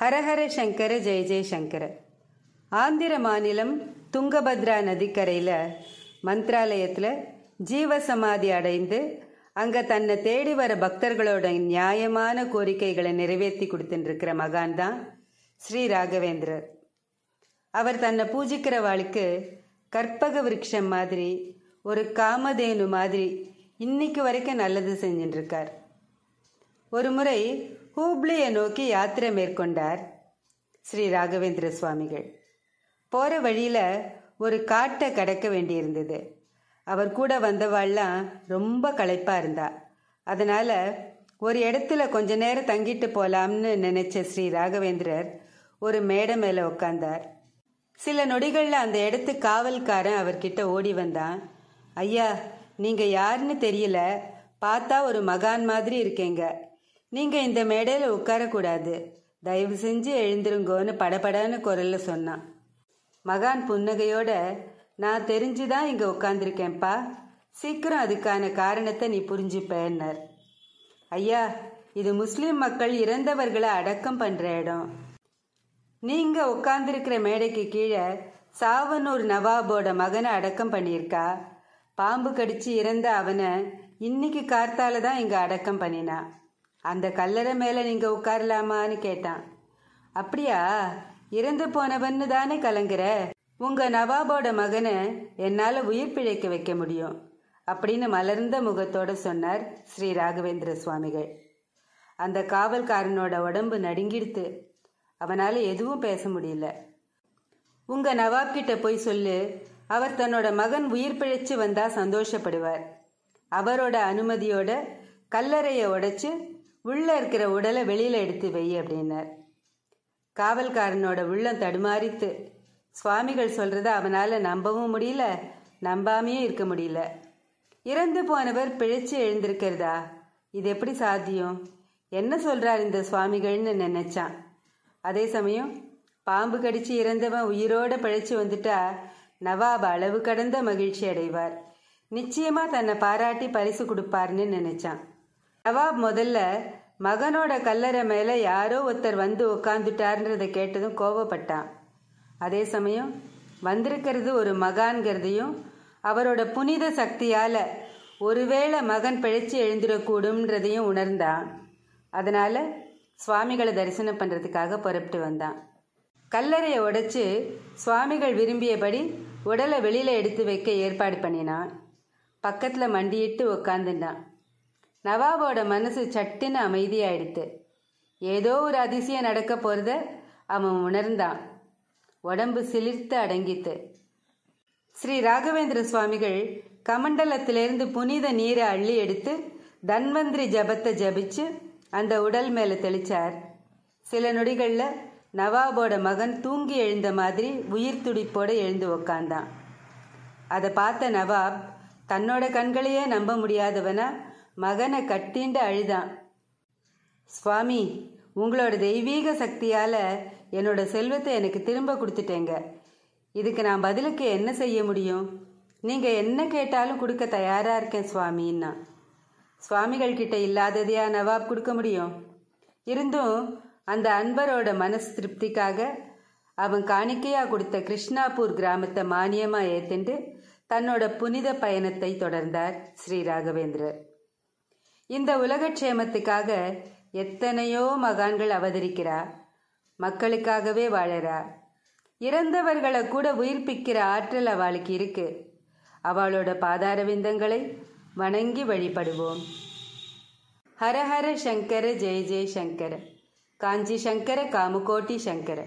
ஹரஹர சங்கர ஜெய ஜெயசங்கர ஆந்திர மாநிலம் துங்கபத்ரா நதிக்கரையில் மந்த்ராலயத்தில் ஜீவசமாதி அடைந்து அங்கே தன்னை தேடி வர பக்தர்களோட நியாயமான கோரிக்கைகளை நிறைவேற்றி கொடுத்துட்டுருக்கிற மகான் தான் ஸ்ரீ ராகவேந்திரர் அவர் தன்னை பூஜிக்கிற வாழ்க்கு கற்பக விருட்சம் மாதிரி ஒரு காமதேனு மாதிரி இன்னைக்கு வரைக்கும் நல்லது செஞ்சுட்டுருக்கார் ஒரு முறை ஹூப்ளியை நோக்கி யாத்திரை மேற்கொண்டார் ஸ்ரீ ராகவேந்திர சுவாமிகள் போகிற வழியில் ஒரு காட்டை கடக்க வேண்டியிருந்தது அவர் கூட வந்தவாள்லாம் ரொம்ப களைப்பாக இருந்தா அதனால் ஒரு இடத்துல கொஞ்ச நேரம் தங்கிட்டு போகலாம்னு நினைச்ச ஸ்ரீ ராகவேந்திரர் ஒரு மேடை மேலே உட்கார்ந்தார் சில நொடிகளில் அந்த இடத்து காவல்காரன் அவர்கிட்ட ஓடி வந்தான் ஐயா நீங்கள் யாருன்னு தெரியல பார்த்தா ஒரு மகான் மாதிரி இருக்கேங்க நீங்கள் இந்த மேடையில் உட்காரக்கூடாது தயவு செஞ்சு எழுந்திருங்கோன்னு படபடன்னு குரல்ல சொன்னான் மகான் புன்னகையோட நான் தெரிஞ்சு தான் இங்கே உட்காந்துருக்கேன்ப்பா சீக்கிரம் அதுக்கான காரணத்தை நீ புரிஞ்சுப்பேன்னர் ஐயா இது முஸ்லீம் மக்கள் இறந்தவர்களை அடக்கம் பண்ணுற இடம் நீங்கள் உட்காந்துருக்கிற மேடைக்கு கீழே சாவனூர் நவாபோட மகனை அடக்கம் பண்ணியிருக்கா பாம்பு கடிச்சு இறந்த அவனை இன்னைக்கு கார்த்தால தான் இங்கே அடக்கம் பண்ணினான் அந்த கல்லறை மேலே நீங்கள் உட்காரலாமான்னு கேட்டான் அப்படியா இறந்து போனவன்னு தானே கலங்குற உங்கள் நவாபோட மகனை என்னால் உயிர் பிழைக்க வைக்க முடியும் அப்படின்னு மலர்ந்த முகத்தோட சொன்னார் ஸ்ரீ ராகவேந்திர சுவாமிகள் அந்த காவல்காரனோட உடம்பு நடுங்கிடுத்து அவனால் எதுவும் பேச முடியல உங்கள் நவாப் கிட்ட போய் சொல்லு அவர் தன்னோட மகன் உயிர் பிழைச்சு வந்தா சந்தோஷப்படுவார் அவரோட அனுமதியோட கல்லறையை உடைச்சு உள்ளே இருக்கிற உடலை வெளியில் எடுத்து வை அப்படின்னார் காவல்காரனோட உள்ளம் தடுமாறித்து சுவாமிகள் சொல்கிறத அவனால் நம்பவும் முடியல நம்பாமையும் இருக்க முடியல இறந்து போனவர் பிழைச்சு எழுந்திருக்கிறதா இது எப்படி சாத்தியம் என்ன சொல்கிறார் இந்த சுவாமிகள்னு நினச்சான் அதே சமயம் பாம்பு கடிச்சு இறந்தவன் உயிரோடு பிழைச்சு வந்துட்டா நவாப் அளவு கடந்த மகிழ்ச்சி அடைவார் நிச்சயமாக தன்னை பாராட்டி பரிசு கொடுப்பார்னு நினைச்சான் நவாப் முதல்ல மகனோட கல்லறை மேலே யாரோ ஒருத்தர் வந்து உட்காந்துட்டார்ன்றதை கேட்டதும் கோவப்பட்டான் அதே சமயம் வந்திருக்கிறது ஒரு மகான்கிறதையும் அவரோட புனித சக்தியால் ஒருவேளை மகன் பிழைச்சி எழுந்துடக்கூடும்ன்றதையும் உணர்ந்தான் அதனால் சுவாமிகளை தரிசனம் பண்ணுறதுக்காக புறப்பட்டு வந்தான் கல்லறையை உடைச்சி சுவாமிகள் விரும்பியபடி உடலை வெளியில் எடுத்து வைக்க ஏற்பாடு பண்ணினான் பக்கத்தில் மண்டியிட்டு உக்காந்துட்டான் நவாபோட மனசு சட்டுன்னு அமைதியாயிடுத்து ஏதோ ஒரு அதிசயம் நடக்க போகிறத அவன் உணர்ந்தான் உடம்பு சிலிர்த்து அடங்கித்து ஸ்ரீ ராகவேந்திர சுவாமிகள் கமண்டலத்திலிருந்து புனித நீரை அள்ளி எடுத்து தன்வந்திரி ஜபத்தை ஜபிச்சு அந்த உடல் மேலே தெளிச்சார் சில நொடிகளில் நவாபோட மகன் தூங்கி எழுந்த மாதிரி உயிர் துடிப்போடு எழுந்து உக்காந்தான் அதை பார்த்த நவாப் தன்னோட கண்களையே நம்ப முடியாதவனா மகனை கட்டிண்டு அழுதான் சுவாமி உங்களோட தெய்வீக சக்தியால் என்னோட செல்வத்தை எனக்கு திரும்ப கொடுத்துட்டேங்க இதுக்கு நான் பதிலுக்கு என்ன செய்ய முடியும் நீங்கள் என்ன கேட்டாலும் கொடுக்க தயாராக இருக்கேன் சுவாமின்னா சுவாமிகள் கிட்ட இல்லாததையா நவாப் கொடுக்க முடியும் இருந்தும் அந்த அன்பரோட மனசு திருப்திக்காக அவன் காணிக்கையாக கொடுத்த கிருஷ்ணாபூர் கிராமத்தை மானியமாக ஏத்துண்டு தன்னோட புனித பயணத்தை தொடர்ந்தார் ஸ்ரீ ராகவேந்திரர் இந்த உலகக்ஷேமத்துக்காக எத்தனையோ மகான்கள் அவதரிக்கிறா மக்களுக்காகவே வாழறா இறந்தவர்களை கூட உயிர்ப்பிக்கிற ஆற்றல் அவளுக்கு இருக்கு அவளோட பாதார விந்தங்களை வணங்கி வழிபடுவோம் ஹரஹர சங்கர ஜெய ஜெய சங்கர காஞ்சி சங்கர காமுகோட்டி சங்கர